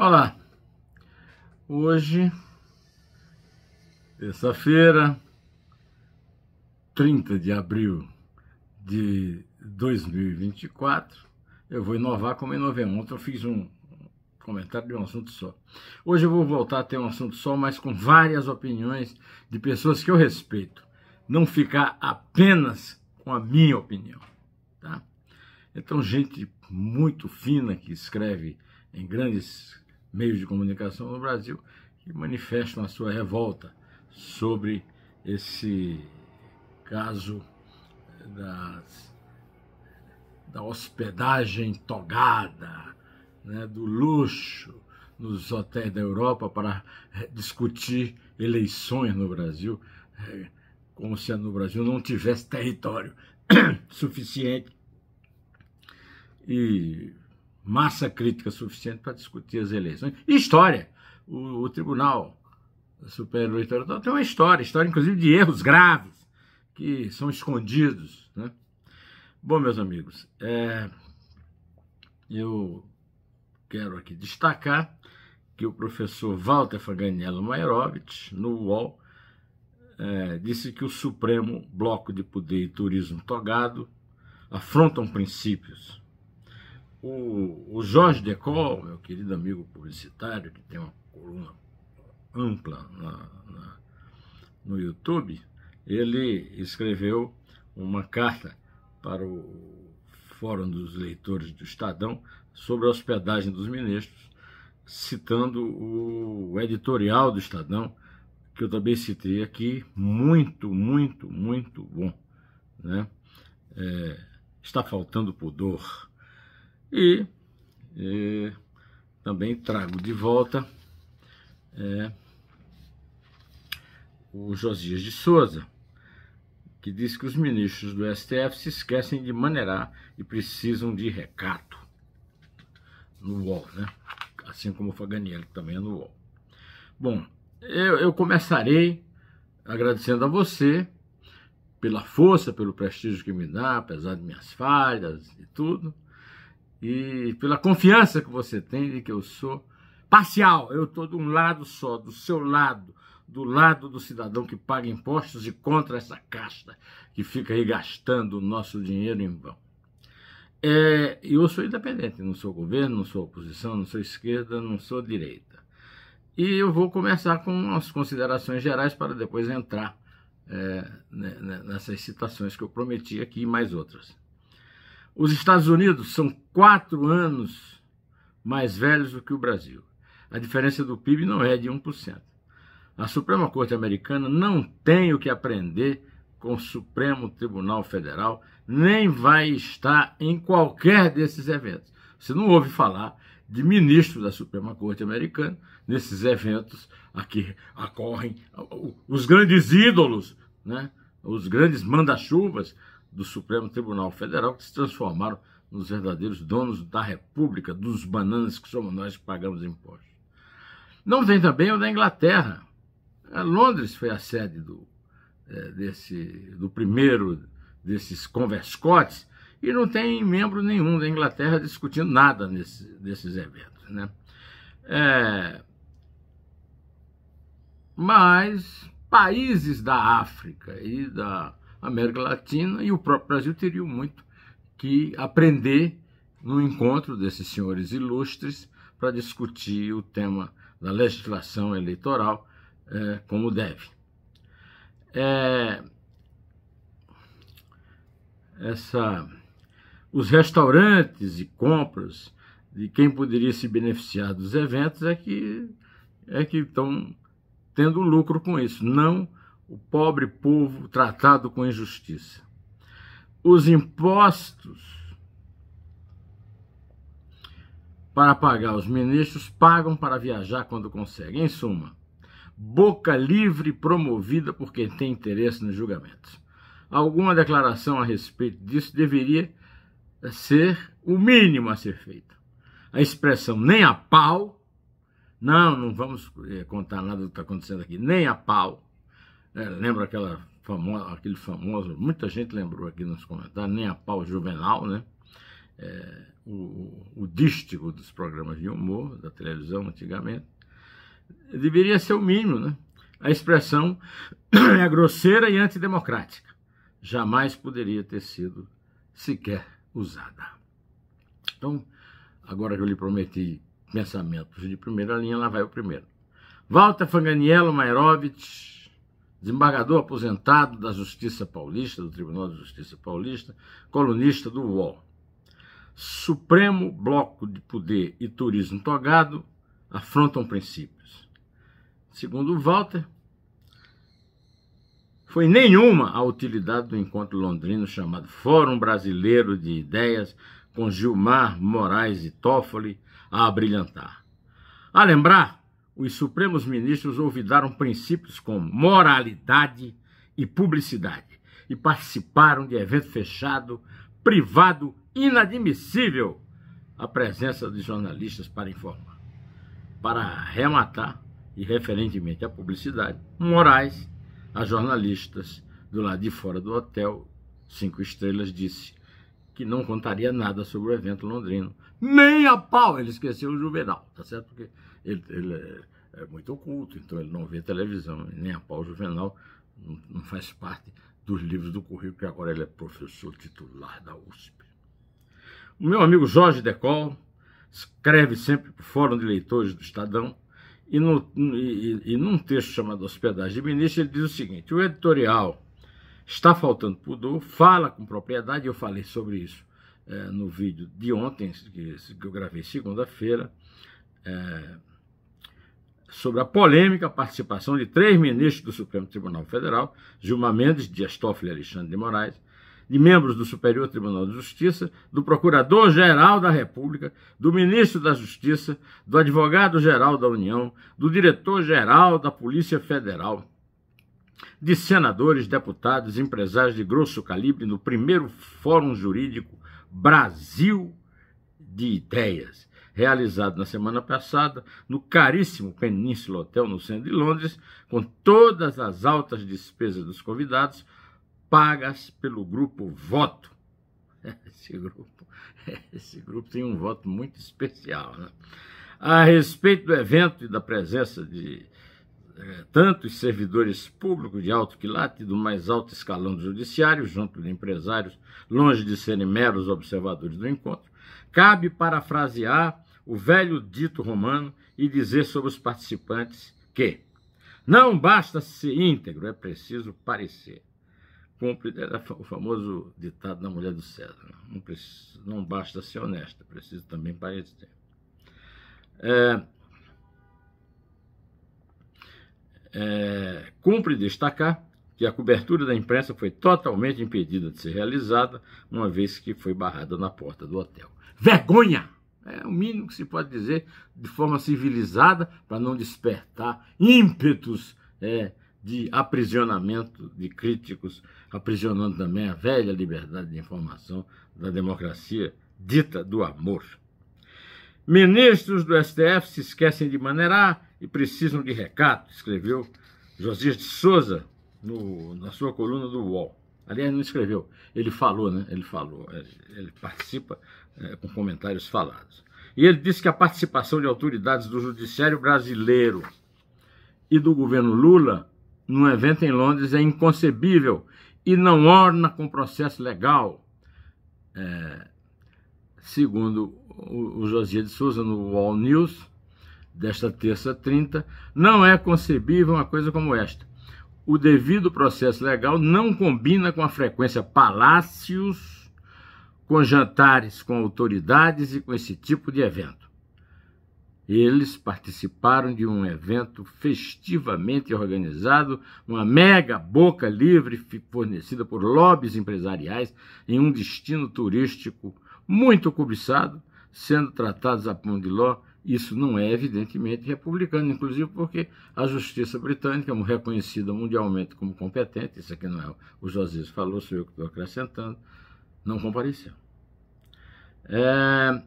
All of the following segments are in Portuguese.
Olá, hoje, terça-feira, 30 de abril de 2024, eu vou inovar como inovei ontem, eu fiz um comentário de um assunto só. Hoje eu vou voltar a ter um assunto só, mas com várias opiniões de pessoas que eu respeito, não ficar apenas com a minha opinião, tá? Então, gente muito fina que escreve em grandes meios de comunicação no Brasil que manifestam a sua revolta sobre esse caso das, da hospedagem togada, né, do luxo nos hotéis da Europa para discutir eleições no Brasil, é, como se no Brasil não tivesse território suficiente. E massa crítica suficiente para discutir as eleições. E história. O, o Tribunal Superior Eleitoral tem uma história, história inclusive de erros graves que são escondidos. Né? Bom, meus amigos, é, eu quero aqui destacar que o professor Walter Faganiello Mairovich, no UOL, é, disse que o Supremo Bloco de Poder e Turismo Togado afrontam princípios o, o Jorge Decol, meu querido amigo publicitário, que tem uma coluna ampla na, na, no YouTube, ele escreveu uma carta para o Fórum dos Leitores do Estadão sobre a hospedagem dos ministros, citando o editorial do Estadão, que eu também citei aqui, muito, muito, muito bom. Né? É, está faltando pudor e é, também trago de volta é, o Josias de Souza, que diz que os ministros do STF se esquecem de maneirar e precisam de recato no UOL, né? assim como o Faganiello também é no UOL. Bom, eu, eu começarei agradecendo a você pela força, pelo prestígio que me dá, apesar de minhas falhas e tudo e pela confiança que você tem de que eu sou parcial. Eu estou de um lado só, do seu lado, do lado do cidadão que paga impostos e contra essa casta que fica aí gastando o nosso dinheiro em vão. É, eu sou independente, não sou governo, não sou oposição, não sou esquerda, não sou direita. E eu vou começar com as considerações gerais para depois entrar é, né, né, nessas citações que eu prometi aqui e mais outras. Os Estados Unidos são quatro anos mais velhos do que o Brasil. A diferença do PIB não é de 1%. A Suprema Corte Americana não tem o que aprender com o Supremo Tribunal Federal, nem vai estar em qualquer desses eventos. Você não ouve falar de ministro da Suprema Corte Americana nesses eventos a que ocorrem os grandes ídolos, né? os grandes manda-chuvas do Supremo Tribunal Federal, que se transformaram nos verdadeiros donos da República, dos bananas que somos nós que pagamos impostos. Não vem também o da Inglaterra. A Londres foi a sede do, é, desse, do primeiro desses converscotes e não tem membro nenhum da Inglaterra discutindo nada nesse, desses eventos. Né? É, mas países da África e da América Latina e o próprio Brasil teria muito que aprender no encontro desses senhores ilustres para discutir o tema da legislação eleitoral é, como deve. É, essa, os restaurantes e compras de quem poderia se beneficiar dos eventos é que é que estão tendo lucro com isso, não o pobre povo tratado com injustiça. Os impostos para pagar, os ministros pagam para viajar quando conseguem. Em suma, boca livre promovida por quem tem interesse nos julgamentos. Alguma declaração a respeito disso deveria ser o mínimo a ser feito. A expressão nem a pau, não, não vamos eh, contar nada do que está acontecendo aqui, nem a pau é, lembra aquela famosa, aquele famoso, muita gente lembrou aqui nos comentários, nem a pau juvenal, né? É, o, o dístico dos programas de humor, da televisão antigamente, deveria ser o mínimo, né? A expressão é grosseira e antidemocrática. Jamais poderia ter sido sequer usada. Então, agora que eu lhe prometi pensamentos de primeira linha, lá vai o primeiro. Walter Fanganiello Mairovich desembargador aposentado da Justiça Paulista, do Tribunal de Justiça Paulista, colunista do UOL. Supremo Bloco de Poder e Turismo Togado afrontam princípios. Segundo Walter, foi nenhuma a utilidade do encontro londrino chamado Fórum Brasileiro de Ideias com Gilmar, Moraes e Toffoli a abrilhantar. A lembrar os supremos ministros olvidaram princípios como moralidade e publicidade e participaram de evento fechado, privado, inadmissível a presença de jornalistas para informar. Para rematar, e referentemente à publicidade, Moraes, a jornalistas do lado de fora do hotel Cinco Estrelas, disse que não contaria nada sobre o evento londrino, nem a pau ele esqueceu o Juvenal, tá certo? Porque ele, ele é, é, muito oculto, então ele não vê televisão, nem a pau o Juvenal não, não faz parte dos livros do currículo, que agora ele é professor titular da USP. O meu amigo Jorge Decol escreve sempre para o Fórum de Leitores do Estadão, e, no, e, e num texto chamado Hospedagem de Ministro, ele diz o seguinte: o editorial está faltando pudor, fala com propriedade, eu falei sobre isso é, no vídeo de ontem, que, eu gravei segunda-feira, é, sobre a polêmica participação de três ministros do Supremo Tribunal Federal, Gilmar Mendes, Dias Toffoli e Alexandre de Moraes, de membros do Superior Tribunal de Justiça, do Procurador-Geral da República, do Ministro da Justiça, do Advogado-Geral da União, do Diretor-Geral da Polícia Federal, de senadores, deputados, empresários de grosso calibre no primeiro Fórum Jurídico Brasil de Ideias, realizado na semana passada no caríssimo Península Hotel, no centro de Londres, com todas as altas despesas dos convidados pagas pelo grupo Voto. Esse grupo, esse grupo tem um voto muito especial. Né? A respeito do evento e da presença de é, tanto os servidores públicos de alto quilate do mais alto escalão do judiciário, junto de empresários, longe de serem meros observadores do encontro, cabe parafrasear o velho dito romano e dizer sobre os participantes que não basta ser íntegro, é preciso parecer. Cumpre, era é, é, o famoso ditado da mulher do César: né? não, precisa, não basta ser honesto, é preciso também parecer. É, É, cumpre destacar que a cobertura da imprensa foi totalmente impedida de ser realizada, uma vez que foi barrada na porta do hotel. Vergonha! É o mínimo que se pode dizer de forma civilizada para não despertar ímpetos é, de aprisionamento de críticos, aprisionando também a velha liberdade de informação da democracia dita do amor. Ministros do STF se esquecem de maneirar e precisam de recato, escreveu Josias de Souza no, na sua coluna do UOL. Aliás, não escreveu, ele falou, né? Ele falou, é, ele participa é, com comentários falados. E ele disse que a participação de autoridades do judiciário brasileiro e do governo Lula num evento em Londres é inconcebível e não orna com processo legal. É, segundo o, o Josias de Souza no Wall News, desta terça 30, não é concebível uma coisa como esta. O devido processo legal não combina com a frequência palácios, com jantares com autoridades e com esse tipo de evento. Eles participaram de um evento festivamente organizado, uma mega boca livre fornecida por lobbies empresariais em um destino turístico muito cobiçado, sendo tratados a pão de ló isso não é, evidentemente, republicano, inclusive porque a justiça britânica, reconhecida mundialmente como competente, isso aqui não é o José falou, sou eu que estou acrescentando, não compareceu. É...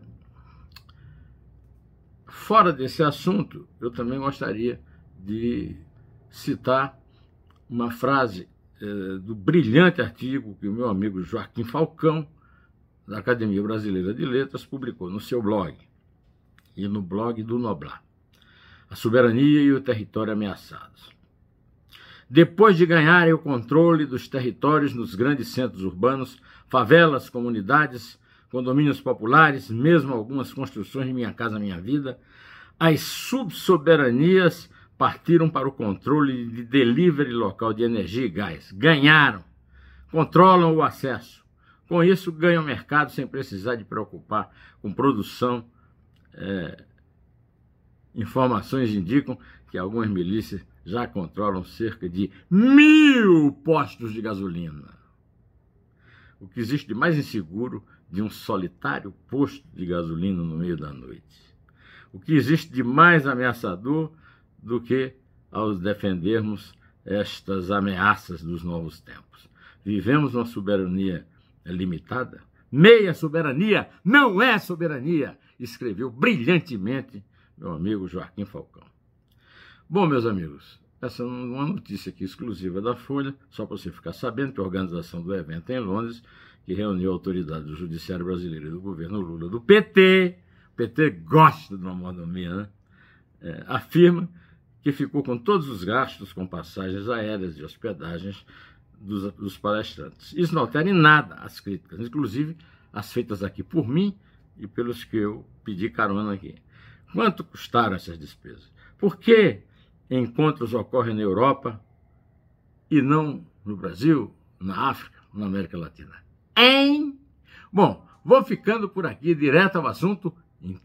Fora desse assunto, eu também gostaria de citar uma frase é, do brilhante artigo que o meu amigo Joaquim Falcão, da Academia Brasileira de Letras, publicou no seu blog e no blog do Noblar. A soberania e o território ameaçados. Depois de ganharem o controle dos territórios nos grandes centros urbanos, favelas, comunidades, condomínios populares, mesmo algumas construções de Minha Casa Minha Vida, as subsoberanias partiram para o controle de delivery local de energia e gás. Ganharam, controlam o acesso. Com isso, ganham mercado sem precisar de preocupar com produção é, informações indicam que algumas milícias já controlam cerca de mil postos de gasolina. O que existe de mais inseguro de um solitário posto de gasolina no meio da noite. O que existe de mais ameaçador do que ao defendermos estas ameaças dos novos tempos. Vivemos uma soberania limitada. Meia soberania não é soberania escreveu brilhantemente meu amigo Joaquim Falcão. Bom, meus amigos, essa é uma notícia aqui exclusiva da Folha, só para você ficar sabendo que a organização do evento em Londres, que reuniu autoridades do Judiciário Brasileiro e do governo Lula do PT, o PT gosta de uma mordomia, né? É, afirma que ficou com todos os gastos com passagens aéreas e hospedagens dos, dos, palestrantes. Isso não altera em nada as críticas, inclusive as feitas aqui por mim e pelos que eu pedir carona aqui. Quanto custaram essas despesas? Por que encontros ocorrem na Europa e não no Brasil, na África, na América Latina? Hein? Bom, vou ficando por aqui direto ao assunto. Em